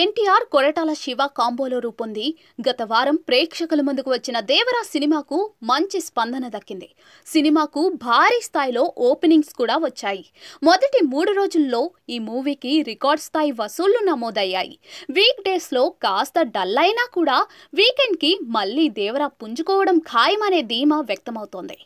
ఎన్టీఆర్ కొరటాల శివ కాంబోలో రూపొంది గత వారం ప్రేక్షకుల ముందుకు వచ్చిన దేవరా సినిమాకు మంచి స్పందన దక్కింది సినిమాకు భారీ స్థాయిలో ఓపెనింగ్స్ కూడా వచ్చాయి మొదటి మూడు రోజుల్లో ఈ మూవీకి రికార్డ్ స్థాయి వసూళ్లు నమోదయ్యాయి వీక్ డేస్లో కాస్త డల్ అయినా కూడా వీకెండ్కి మళ్ళీ దేవరా పుంజుకోవడం ఖాయమనే ధీమా వ్యక్తమవుతోంది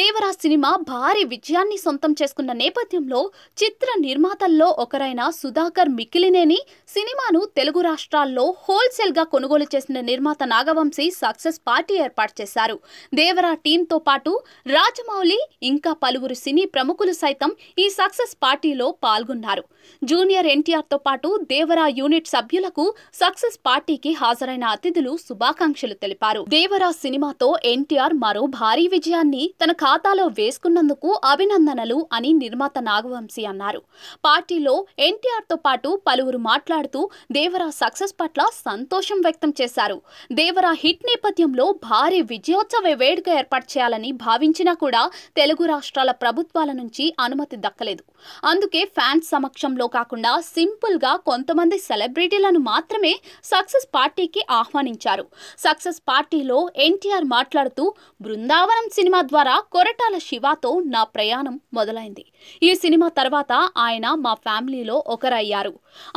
దేవరా సినిమా భారీ విజయాన్ని సొంతం చేసుకున్న నేపథ్యంలో చిత్ర నిర్మాతల్లో ఒకరైన సుధాకర్ మిక్కిలినేని సినిమా సినిమాను తెలుగు రాష్ట్రాల్లో హోల్సేల్ గా కొనుగోలు చేసిన నిర్మాత నాగవంశీ సక్సెస్ పార్టీ ఏర్పాటు చేశారు దేవరా టీంతో పాటు రాజమౌళి ఇంకా పలువురు సినీ ప్రముఖులు సైతం ఈ సక్సెస్ పార్టీలో పాల్గొన్నారు జూనియర్ ఎన్టీఆర్తో పాటు దేవరా యూనిట్ సభ్యులకు సక్సెస్ పార్టీకి హాజరైన అతిథులు శుభాకాంక్షలు తెలిపారు దేవరా సినిమాతో ఎన్టీఆర్ మరో భారీ విజయాన్ని తన ఖాతాలో వేసుకున్నందుకు అభినందనలు అని నిర్మాత నాగవంశీ అన్నారు పార్టీలో ఎన్టీఆర్తో పాటు పలువురు మాట్లాడుతూ దేవరా సక్సెస్ పట్ల సంతోషం వ్యక్తం చేశారు దేవరా హిట్ నేపథ్యంలో భారీ విజయోత్సవ వేడుక ఏర్పాటు చేయాలని భావించినా కూడా తెలుగు రాష్ట్రాల ప్రభుత్వాల నుంచి అనుమతి దక్కలేదు అందుకే ఫ్యాన్స్ సమక్షంలో కాకుండా సింపుల్గా కొంతమంది సెలబ్రిటీలను మాత్రమే సక్సెస్ పార్టీకి ఆహ్వానించారు సక్సెస్ పార్టీలో ఎన్టీఆర్ మాట్లాడుతూ బృందావనం సినిమా ద్వారా కొరటాల శివాతో నా ప్రయాణం మొదలైంది ఈ సినిమా తర్వాత ఆయన మా ఫ్యామిలీలో ఒకరయ్యారు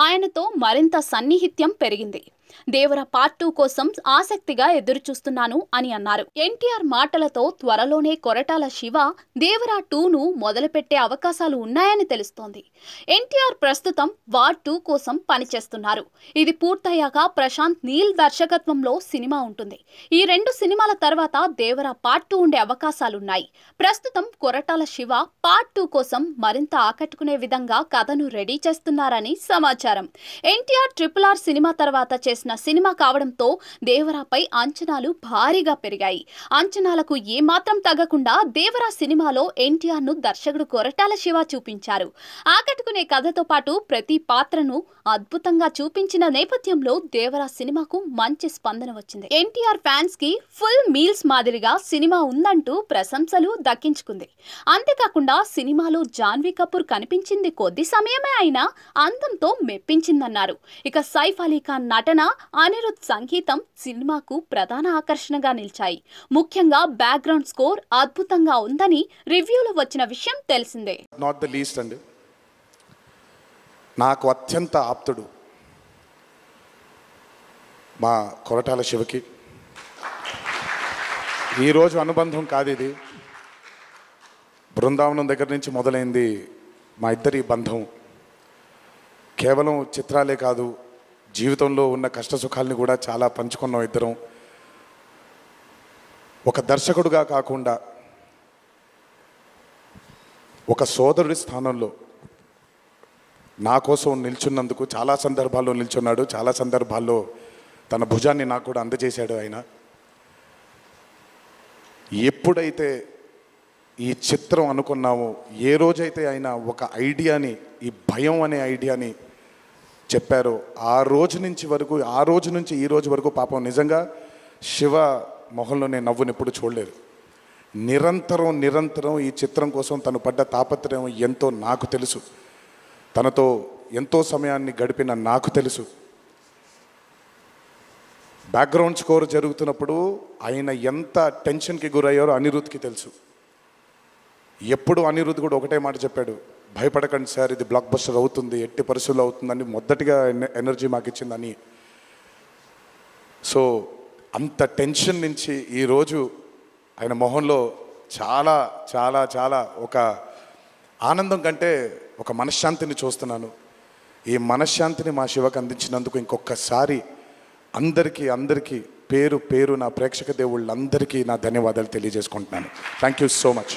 ఆయనతో మరింత సన్నిహిత్యం పెరిగింది దేవర పార్ట్ టూ కోసం ఆసక్తిగా ఎదురుచూస్తున్నాను అని అన్నారు ఎన్టీఆర్ మాటలతో త్వరలోనే కొరటాల శివ దేవర టూను మొదలుపెట్టే అవకాశాలు ఉన్నాయని తెలుస్తోంది ఎన్టీఆర్ ప్రస్తుతం వార్ టూ కోసం పనిచేస్తున్నారు ఇది పూర్తయ్యాక ప్రశాంత్ నీల్ దర్శకత్వంలో సినిమా ఉంటుంది ఈ రెండు సినిమాల తర్వాత దేవర పార్ట్ టూ ఉండే అవకాశాలున్నాయి ప్రస్తుతం కొరటాల శివ పార్ట్ టూ కోసం మరింత ఆకట్టుకునే విధంగా కథను రెడీ చేస్తున్నారని సమాచారం ఎన్టీఆర్ ట్రిపుల్ ఆర్ సినిమా తర్వాత చేసిన చేసిన సినిమా కావడంతో దేవరాపై అంచనాలు భారీగా పెరిగాయి అంచనాలకు ఏమాత్రం తగ్గకుండా దేవరా సినిమాలో ఎన్టీఆర్ ను దర్శకుడు కొరటాల శివ చూపించారు ఆకట్టుకునే కథతో పాటు ప్రతి పాత్రను అద్భుతంగా చూపించిన నేపథ్యంలో దేవరా సినిమాకు మంచి స్పందన వచ్చింది ఎన్టీఆర్ ఫ్యాన్స్ కి ఫుల్ మీల్స్ మాదిరిగా సినిమా ఉందంటూ ప్రశంసలు దక్కించుకుంది అంతేకాకుండా సినిమాలో జాన్వీ కపూర్ కనిపించింది కొద్ది సమయమే అయినా అందంతో మెప్పించిందన్నారు ఇక సైఫ్ అలీ ఖాన్ నటన అనిరుద్ సంగీతం సినిమాకు ప్రధాన ఆకర్షణగా నిలిచాయి ముఖ్యంగా బ్యాక్గ్రౌండ్ స్కోర్ అద్భుతంగా ఉందని రివ్యూలో వచ్చిన విషయం తెలిసిందే నాట్ ద లీస్ట్ అండి నాకు అత్యంత ఆప్తుడు మా కొరటాల శివకి ఈరోజు అనుబంధం కాదు ఇది బృందావనం దగ్గర నుంచి మొదలైంది మా ఇద్దరి బంధం కేవలం చిత్రాలే కాదు జీవితంలో ఉన్న కష్ట సుఖాలని కూడా చాలా పంచుకున్నాం ఇద్దరం ఒక దర్శకుడుగా కాకుండా ఒక సోదరుడి స్థానంలో నా కోసం నిల్చున్నందుకు చాలా సందర్భాల్లో నిల్చున్నాడు చాలా సందర్భాల్లో తన భుజాన్ని నాకు కూడా అందజేశాడు ఆయన ఎప్పుడైతే ఈ చిత్రం అనుకున్నామో ఏ రోజైతే ఆయన ఒక ఐడియాని ఈ భయం అనే ఐడియాని చెప్పారో ఆ రోజు నుంచి వరకు ఆ రోజు నుంచి ఈ రోజు వరకు పాపం నిజంగా శివ మొహంలో నేను నవ్వుని ఎప్పుడు చూడలేదు నిరంతరం నిరంతరం ఈ చిత్రం కోసం తను పడ్డ తాపత్రయం ఎంతో నాకు తెలుసు తనతో ఎంతో సమయాన్ని గడిపిన నాకు తెలుసు బ్యాక్గ్రౌండ్ స్కోర్ జరుగుతున్నప్పుడు ఆయన ఎంత టెన్షన్కి గురయ్యారో అనిరుద్ధ్కి తెలుసు ఎప్పుడు అనిరుద్ధ్ కూడా ఒకటే మాట చెప్పాడు భయపడకండి సార్ ఇది బ్లాక్ బస్టర్ అవుతుంది ఎట్టి పరిస్థితులు అవుతుందని మొదటిగా ఎనర్జీ మాకు ఇచ్చిందని సో అంత టెన్షన్ నుంచి ఈరోజు ఆయన మొహంలో చాలా చాలా చాలా ఒక ఆనందం కంటే ఒక మనశ్శాంతిని చూస్తున్నాను ఈ మనశ్శాంతిని మా శివకు అందించినందుకు ఇంకొకసారి అందరికీ అందరికీ పేరు పేరు నా ప్రేక్షక దేవుళ్ళందరికీ నా ధన్యవాదాలు తెలియజేసుకుంటున్నాను థ్యాంక్ యూ సో మచ్